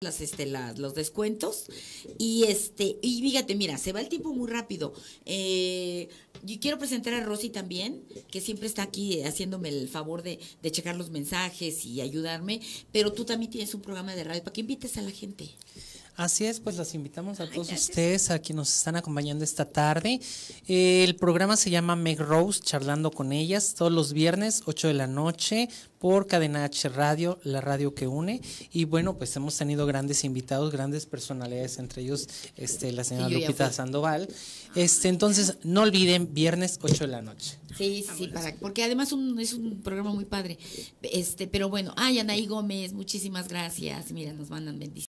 las este los descuentos y este y fíjate mira se va el tiempo muy rápido eh, yo quiero presentar a Rosy también que siempre está aquí haciéndome el favor de, de, checar los mensajes y ayudarme pero tú también tienes un programa de radio para que invites a la gente Así es, pues las invitamos a todos ustedes a quienes nos están acompañando esta tarde. Eh, el programa se llama Meg Rose, charlando con ellas, todos los viernes, 8 de la noche, por Cadena H Radio, la radio que une. Y bueno, pues hemos tenido grandes invitados, grandes personalidades, entre ellos este, la señora Lupita Sandoval. Este, entonces, no olviden, viernes 8 de la noche. Sí, sí, para, porque además es un programa muy padre. Este, pero bueno, ay, Anaí Gómez, muchísimas gracias. Mira, nos mandan bendiciones.